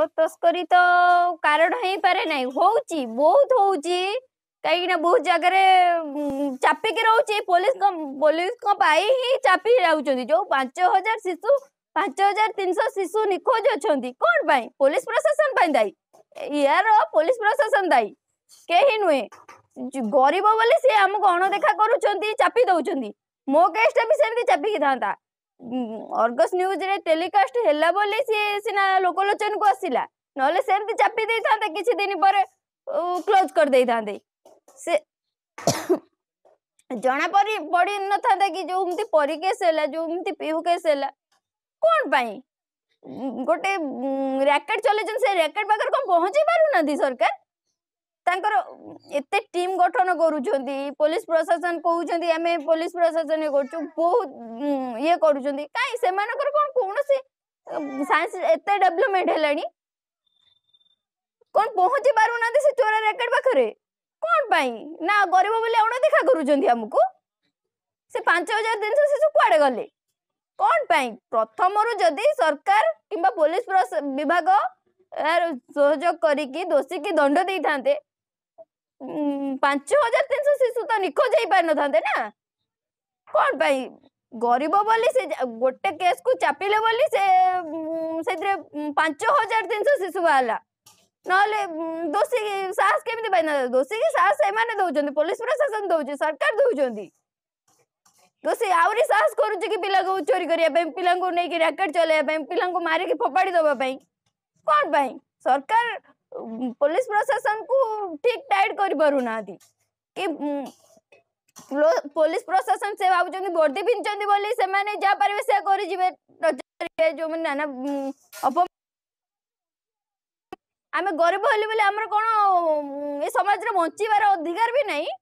तस्करी तो कारण हो पारे ना हूँ बहुत हूँ कहीं बहुत जगह चापिक रोच पुलिस पुलिस ही चापी जो पांच हजार शिशु पांच हजार तीन शौ शिशु निखोज अच्छा कौन पाई पुलिस प्रशासन पाई दाई यार पुलिस प्रशासन दाई कही नुहे गरीब बोले सी आम अणदेखा करो गेस्टा भी सेमती चापिकी था ଅର୍ଗସ୍ ନ୍ୟୁଜରେ ଟେଲିକାଷ୍ଟ ହେଲା ବୋଲି ସିଏ ସିନା ଲୋକଲୋଚନକୁ ଆସିଲା ନହେଲେ ସେମିତି ଚାପି ଦେଇଥାନ୍ତେ କିଛି ଦିନ ପରେ କ୍ଲୋଜ କରିଦେଇଥାନ୍ତେ ସେ ଜଣା ପରି ପଡ଼ି ନଥାନ୍ତା କି ଯୋଉମିତି ପରୀ କେସ୍ ହେଲା ଯୋଉମିତି ପିହୁ କେସ୍ ହେଲା କ'ଣ ପାଇଁ ଗୋଟେ ରାକେଟ୍ ଚଲେଇଛନ୍ତି ସେ ରାକେଟ୍ ପାଖରେ କ'ଣ ପହଞ୍ଚେଇ ପାରୁନାହାନ୍ତି ସରକାର एते टीम गठन कर पुलिस प्रशासन कौन पुलिस प्रशासन बहुत ये कर चोर रैकेट पाखे कौन पाई ना गरीब बोले अणदेखा कर करमको पांच हजार तीन सौ गले कौन पाई प्रथम रूदी सरकार कि पुलिस विभाग सहयोग करोषी की दंड दे था पांच हजार तीन सौ शिशु तो निखोज ना कौन पाई गरीब बोली से गोटे केस को चापिले बोली से से पांच हजार तीन सौ शिशु बाहर नोषी साहस के दोषी की साहस से दौर पुलिस प्रशासन दौर सरकार दौर दोषी आहरी साहस कर चोरी करने पिला को लेकिन रैकेट चलने पिला मारिकी फोपाड़ी दबापी कौन पाई सरकार पुलिस प्रशासन को ठीक टाइट कर हम्म, पुलिस प्रशासन से भावुंत वर्दी पिंधन बोली से माने जा पारे से कर जो मैं नाना हम्म, अपम आम गरीब हल बोले आम कौन हम्म, ये समाज में बचार अधिकार भी नहीं